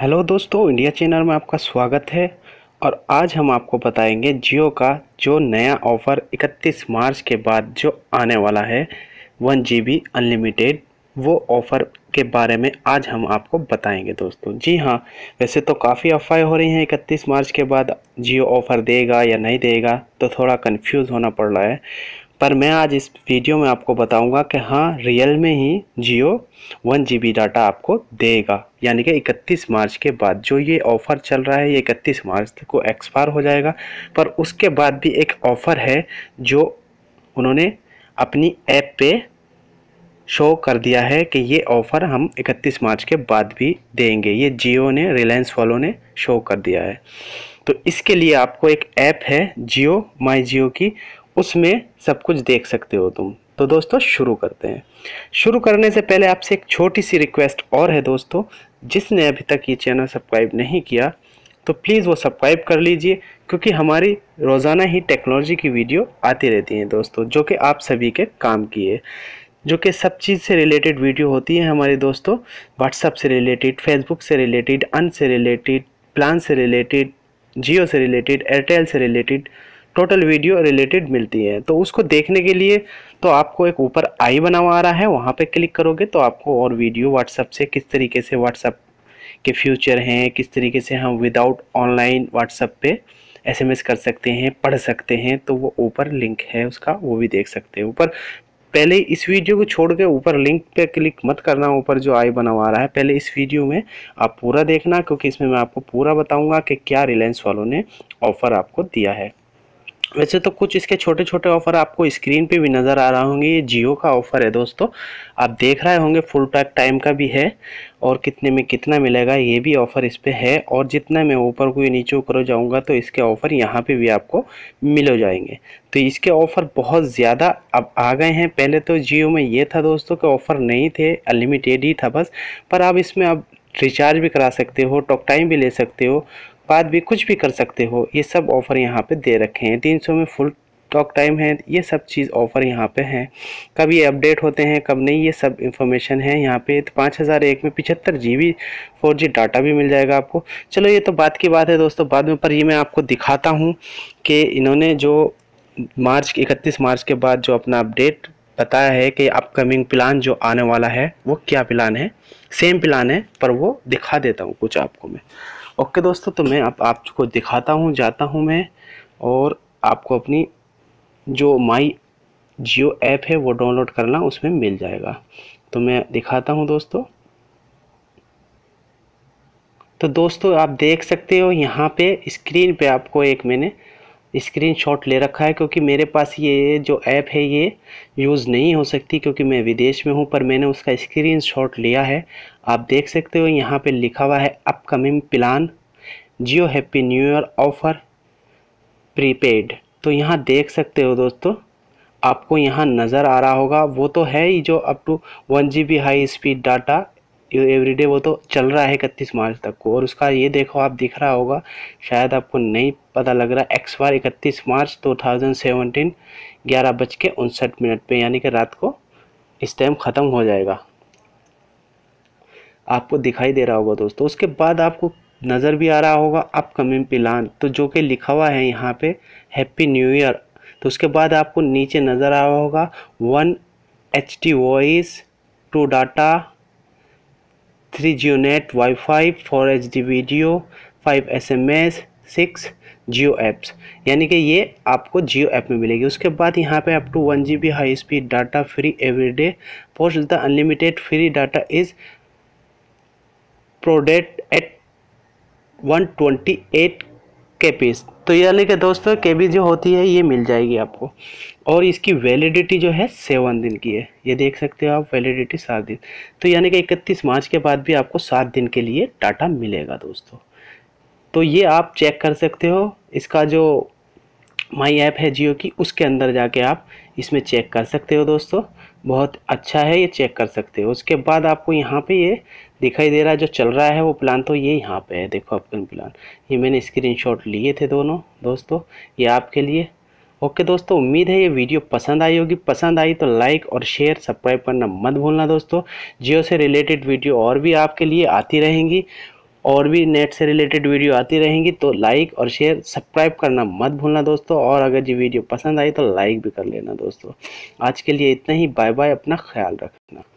hello दोस्तों India channel में आपका स्वागत है और आज हम आपको बताएंगे जियो का जो नया ऑफ़र 31 मार्च के बाद जो आने वाला है वन जी अनलिमिटेड वो ऑफ़र के बारे में आज हम आपको बताएंगे दोस्तों जी हाँ वैसे तो काफ़ी अफवाहें हो रही हैं 31 मार्च के बाद जियो ऑफ़र देगा या नहीं देगा तो थोड़ा कन्फ्यूज़ होना पड़ रहा है पर मैं आज इस वीडियो में आपको बताऊंगा कि हाँ रियल में ही जियो वन जी डाटा आपको देगा यानी कि 31 मार्च के बाद जो ये ऑफ़र चल रहा है ये 31 मार्च को एक्सपायर हो जाएगा पर उसके बाद भी एक ऑफ़र है जो उन्होंने अपनी ऐप पे शो कर दिया है कि ये ऑफ़र हम 31 मार्च के बाद भी देंगे ये जियो ने रिलायंस वालों ने शो कर दिया है तो इसके लिए आपको एक ऐप है जियो माई जियो की उसमें सब कुछ देख सकते हो तुम तो दोस्तों शुरू करते हैं शुरू करने से पहले आपसे एक छोटी सी रिक्वेस्ट और है दोस्तों जिसने अभी तक ये चैनल सब्सक्राइब नहीं किया तो प्लीज़ वो सब्सक्राइब कर लीजिए क्योंकि हमारी रोज़ाना ही टेक्नोलॉजी की वीडियो आती रहती हैं दोस्तों जो कि आप सभी के काम की है जो कि सब चीज़ से रिलेटेड वीडियो होती है हमारे दोस्तों व्हाट्सअप से रिलेटेड फेसबुक से रिलेटेड अन से रिलेटेड प्लान से रिलेटेड जियो से रिलेटेड एयरटेल से रिलेटेड टोटल वीडियो रिलेटेड मिलती है तो उसको देखने के लिए तो आपको एक ऊपर आई बना हुआ आ रहा है वहाँ पे क्लिक करोगे तो आपको और वीडियो व्हाट्सअप से किस तरीके से व्हाट्सअप के फ्यूचर हैं किस तरीके से हम विदाउट ऑनलाइन व्हाट्सअप पे एसएमएस कर सकते हैं पढ़ सकते हैं तो वो ऊपर लिंक है उसका वो भी देख सकते हैं ऊपर पहले इस वीडियो को छोड़ के ऊपर लिंक पे क्लिक मत करना ऊपर जो आई बना आ रहा है पहले इस वीडियो में आप पूरा देखना क्योंकि इसमें मैं आपको पूरा बताऊंगा कि क्या रिलायंस वालों ने ऑफ़र आपको दिया है वैसे तो कुछ इसके छोटे छोटे ऑफ़र आपको स्क्रीन पे भी नज़र आ रहा होंगे ये जियो का ऑफ़र है दोस्तों आप देख रहे होंगे फुल पैक टाइम का भी है और कितने में कितना मिलेगा ये भी ऑफ़र इस पर है और जितना मैं ऊपर को नीचे ऊपर जाऊँगा तो इसके ऑफ़र यहाँ पे भी आपको मिल हो जाएंगे तो इसके ऑफ़र बहुत ज़्यादा अब आ गए हैं पहले तो जियो में ये था दोस्तों के ऑफ़र नहीं थे अनलिमिटेड ही था बस पर आप इसमें अब रिचार्ज भी करा सकते हो टॉक टाइम भी ले सकते हो बाद भी कुछ भी कर सकते हो ये सब ऑफ़र यहाँ पे दे रखे हैं तीन सौ में फुल टॉक टाइम है ये सब चीज़ ऑफ़र यहाँ पे हैं कब ये अपडेट होते हैं कब नहीं ये सब इन्फॉर्मेशन है यहाँ पे तो पाँच हज़ार एक में पिछहत्तर G B four G data भी मिल जाएगा आपको चलो ये तो बात की बात है दोस्तों बाद में पर ये मैं आपको दिखाता हूँ कि इन्होंने जो मार्च इकतीस मार्च के बाद जो अपना अपडेट बताया है कि अपकमिंग प्लान जो आने वाला है वो क्या प्लान है सेम प्लान है पर वो दिखा देता हूँ कुछ आपको मैं ओके दोस्तों तो मैं आप आपको दिखाता हूँ जाता हूँ मैं और आपको अपनी जो माई जियो ऐप है वो डाउनलोड करना उसमें मिल जाएगा तो मैं दिखाता हूँ दोस्तों तो दोस्तों आप देख सकते हो यहाँ पे स्क्रीन पे आपको एक मैंने स्क्रीनशॉट ले रखा है क्योंकि मेरे पास ये जो ऐप है ये यूज़ नहीं हो सकती क्योंकि मैं विदेश में हूँ पर मैंने उसका स्क्रीनशॉट लिया है आप देख सकते हो यहाँ पे लिखा हुआ है upcoming plan Jio happy new year offer prepaid तो यहाँ देख सकते हो दोस्तों आपको यहाँ नज़र आ रहा होगा वो तो है ही जो up to one G B high speed data everyday वो तो चल रहा है इकतीस मार्च तक को और उसका ये देखो आप दिख रहा होगा शायद आपको नहीं पता लग रहा एक्स बार इकतीस मार्च 2017 ग्यारह बज के उनसठ मिनट पर यानी कि रात को इस टाइम ख़त्म हो जाएगा आपको दिखाई दे रहा होगा दोस्तों उसके बाद आपको नज़र भी आ रहा होगा अपकमिंग प्लान तो जो कि लिखा हुआ है यहाँ पे हैप्पी न्यू ईयर तो उसके बाद आपको नीचे नज़र आ रहा होगा one H T voice two data three Jio net wifi four H D video five S M S six Jio apps यानी कि ये आपको जियो ऐप में मिलेगी उसके बाद यहाँ पे up to one G B high speed data free every day post the unlimited free data is prorated at one twenty eight K piece तो ये कि दोस्तों के जो होती है ये मिल जाएगी आपको और इसकी वैलिडिटी जो है सेवन दिन की है ये देख सकते हो आप वैलिडिटी सात दिन तो यानी कि इकतीस मार्च के बाद भी आपको सात दिन के लिए टाटा मिलेगा दोस्तों तो ये आप चेक कर सकते हो इसका जो माई ऐप है जियो की उसके अंदर जाके आप इसमें चेक कर सकते हो दोस्तों बहुत अच्छा है ये चेक कर सकते हो उसके बाद आपको यहाँ पे ये दिखाई दे रहा है जो चल रहा है वो प्लान तो ये यहाँ पे है देखो आपका प्लान ये मैंने स्क्रीनशॉट लिए थे दोनों दोस्तों ये आपके लिए ओके दोस्तों उम्मीद है ये वीडियो पसंद आई होगी पसंद आई तो लाइक और शेयर सब्सक्राइब करना मत भूलना दोस्तों जियो से रिलेटेड वीडियो और भी आपके लिए आती रहेंगी और भी नेट से रिलेटेड वीडियो आती रहेंगी तो लाइक और शेयर सब्सक्राइब करना मत भूलना दोस्तों और अगर ये वीडियो पसंद आई तो लाइक भी कर लेना दोस्तों आज के लिए इतना ही बाय बाय अपना ख्याल रखना